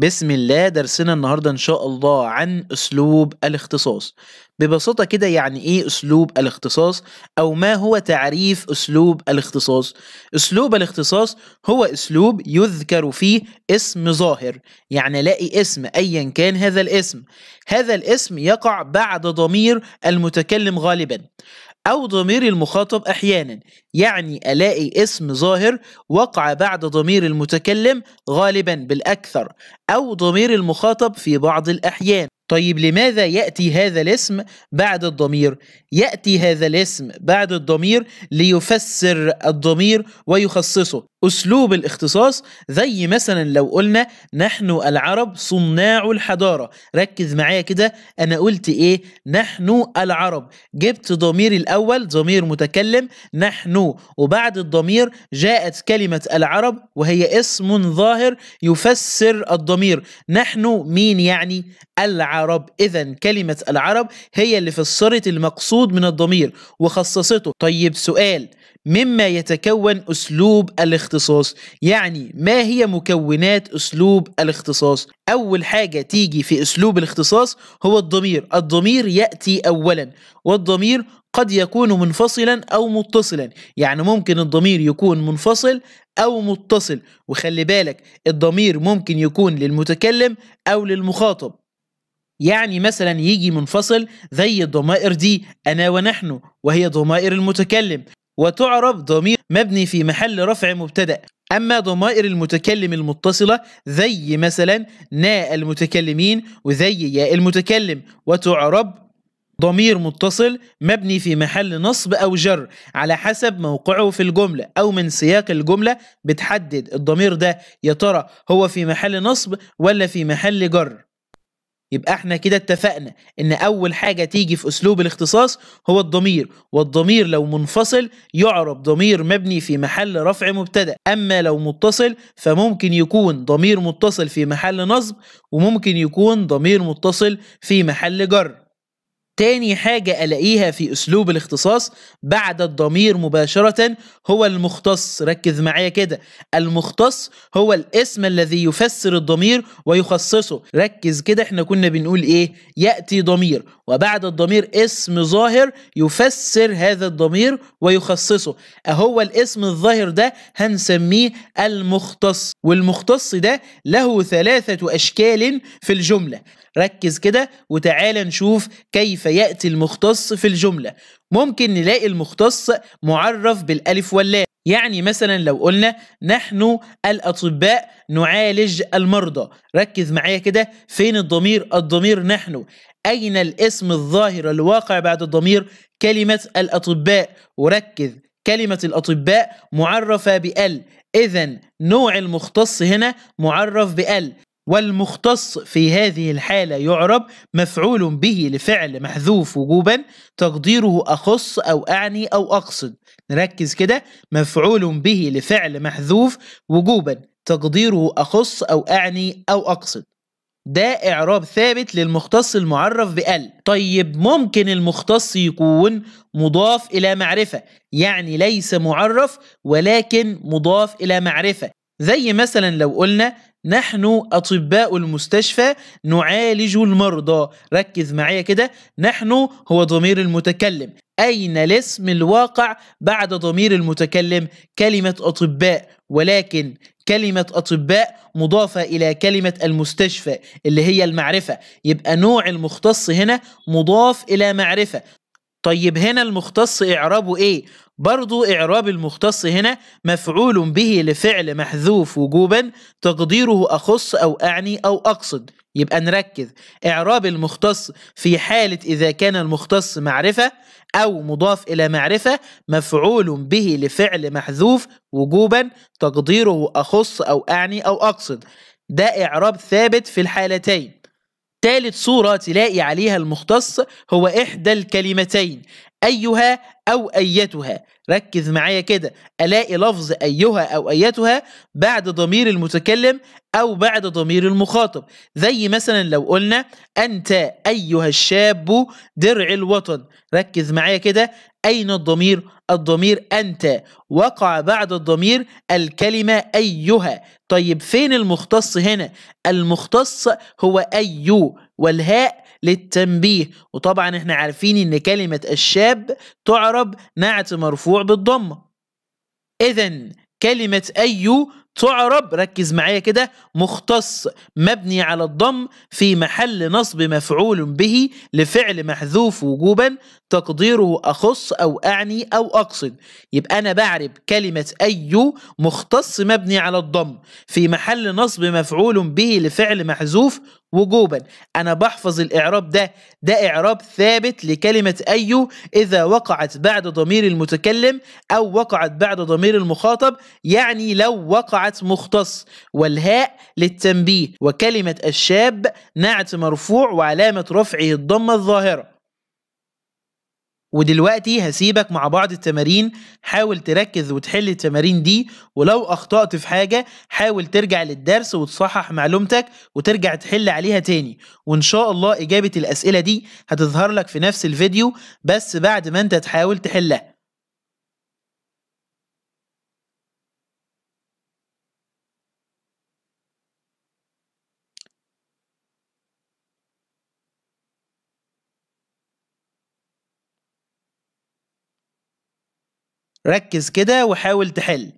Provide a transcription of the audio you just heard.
بسم الله درسنا النهاردة إن شاء الله عن أسلوب الاختصاص ببساطة كده يعني إيه أسلوب الاختصاص أو ما هو تعريف أسلوب الاختصاص أسلوب الاختصاص هو أسلوب يذكر فيه اسم ظاهر يعني ألاقي اسم أيا كان هذا الاسم هذا الاسم يقع بعد ضمير المتكلم غالبا أو ضمير المخاطب أحيانا يعني ألاقي اسم ظاهر وقع بعد ضمير المتكلم غالبا بالأكثر أو ضمير المخاطب في بعض الأحيان طيب لماذا يأتي هذا الاسم بعد الضمير؟ يأتي هذا الاسم بعد الضمير ليفسر الضمير ويخصصه اسلوب الاختصاص زي مثلا لو قلنا نحن العرب صناع الحضاره ركز معايا كده انا قلت ايه نحن العرب جبت ضمير الاول ضمير متكلم نحن وبعد الضمير جاءت كلمه العرب وهي اسم ظاهر يفسر الضمير نحن مين يعني العرب اذا كلمه العرب هي اللي فسرت المقصود من الضمير وخصصته طيب سؤال مما يتكون أسلوب الاختصاص يعني ما هي مكونات أسلوب الاختصاص أول حاجة تيجي في أسلوب الاختصاص هو الضمير الضمير يأتي أولا والضمير قد يكون منفصلا أو متصلا يعني ممكن الضمير يكون منفصل أو متصل وخلي بالك الضمير ممكن يكون للمتكلم أو للمخاطب يعني مثلا يجي منفصل زي الضمائر دي أنا ونحن وهي ضمائر المتكلم وتعرب ضمير مبني في محل رفع مبتدأ أما ضمائر المتكلم المتصلة زي مثلا ناء المتكلمين وزي ياء المتكلم وتعرب ضمير متصل مبني في محل نصب أو جر على حسب موقعه في الجملة أو من سياق الجملة بتحدد الضمير ده يا ترى هو في محل نصب ولا في محل جر يبقى احنا كده اتفقنا ان اول حاجه تيجي في اسلوب الاختصاص هو الضمير والضمير لو منفصل يعرب ضمير مبني في محل رفع مبتدا اما لو متصل فممكن يكون ضمير متصل في محل نصب وممكن يكون ضمير متصل في محل جر تاني حاجة ألاقيها في أسلوب الاختصاص بعد الضمير مباشرة هو المختص ركز معايا كده المختص هو الاسم الذي يفسر الضمير ويخصصه ركز كده احنا كنا بنقول ايه يأتي ضمير وبعد الضمير اسم ظاهر يفسر هذا الضمير ويخصصه اهو الاسم الظاهر ده هنسميه المختص والمختص ده له ثلاثة أشكال في الجملة ركز كده وتعالى نشوف كيف يأتي المختص في الجملة ممكن نلاقي المختص معرف بالألف واللام يعني مثلا لو قلنا نحن الأطباء نعالج المرضى ركز معايا كده فين الضمير الضمير نحن أين الاسم الظاهر الواقع بعد الضمير كلمة الأطباء وركز كلمة الأطباء معرفة بأل إذا نوع المختص هنا معرف بأل والمختص في هذه الحالة يعرب مفعول به لفعل محذوف وجوبا تقديره أخص أو أعني أو أقصد نركز كده مفعول به لفعل محذوف وجوبا تقديره أخص أو أعني أو أقصد ده إعراب ثابت للمختص المعرف بأل طيب ممكن المختص يكون مضاف إلى معرفة يعني ليس معرف ولكن مضاف إلى معرفة زي مثلا لو قلنا نحن أطباء المستشفى نعالج المرضى ركز معايا كده نحن هو ضمير المتكلم أين الاسم الواقع بعد ضمير المتكلم كلمة أطباء ولكن كلمة أطباء مضافة إلى كلمة المستشفى اللي هي المعرفة يبقى نوع المختص هنا مضاف إلى معرفة طيب هنا المختص إعرابه إيه؟ برضو إعراب المختص هنا مفعول به لفعل محذوف وجوبا تقديره أخص أو أعني أو أقصد يبقى نركز إعراب المختص في حالة إذا كان المختص معرفة أو مضاف إلى معرفة مفعول به لفعل محذوف وجوبا تقديره أخص أو أعني أو أقصد ده إعراب ثابت في الحالتين تالت صورة تلاقي عليها المختص هو إحدى الكلمتين أيها أو أيتها ركز معايا كده ألاقي لفظ أيها أو أيتها بعد ضمير المتكلم أو بعد ضمير المخاطب زي مثلا لو قلنا أنت أيها الشاب درع الوطن ركز معايا كده أين الضمير؟ الضمير أنت وقع بعد الضمير الكلمة أيها طيب فين المختص هنا؟ المختص هو أيو والهاء للتنبيه وطبعا احنا عارفين ان كلمة الشاب تعرب نعت مرفوع بالضمة اذا كلمة أيو تعرب ركز معايا كده مختص مبني على الضم في محل نصب مفعول به لفعل محذوف وجوبا تقديره أخص أو أعني أو أقصد يبقى أنا بعرب كلمة أيو مختص مبني على الضم في محل نصب مفعول به لفعل محذوف وجوبا انا بحفظ الاعراب ده ده اعراب ثابت لكلمه ايو اذا وقعت بعد ضمير المتكلم او وقعت بعد ضمير المخاطب يعني لو وقعت مختص والهاء للتنبيه وكلمه الشاب نعت مرفوع وعلامه رفعه الضمه الظاهره ودلوقتي هسيبك مع بعض التمارين حاول تركز وتحل التمارين دي ولو أخطأت في حاجة حاول ترجع للدرس وتصحح معلومتك وترجع تحل عليها تاني وإن شاء الله إجابة الأسئلة دي هتظهر لك في نفس الفيديو بس بعد ما أنت تحاول تحلها ركز كده وحاول تحل